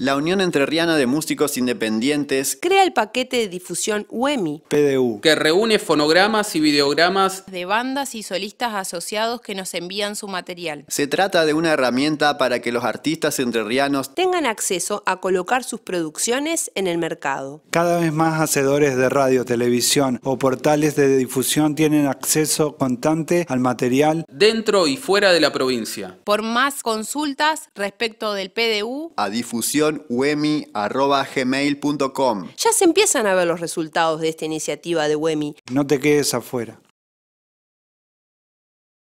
La Unión Entrerriana de Músicos Independientes crea el paquete de difusión UEMI, PDU, que reúne fonogramas y videogramas de bandas y solistas asociados que nos envían su material. Se trata de una herramienta para que los artistas entrerrianos tengan acceso a colocar sus producciones en el mercado. Cada vez más hacedores de radio, televisión o portales de difusión tienen acceso constante al material dentro y fuera de la provincia. Por más consultas respecto del PDU, a difusión ya se empiezan a ver los resultados de esta iniciativa de WEMI. No te quedes afuera.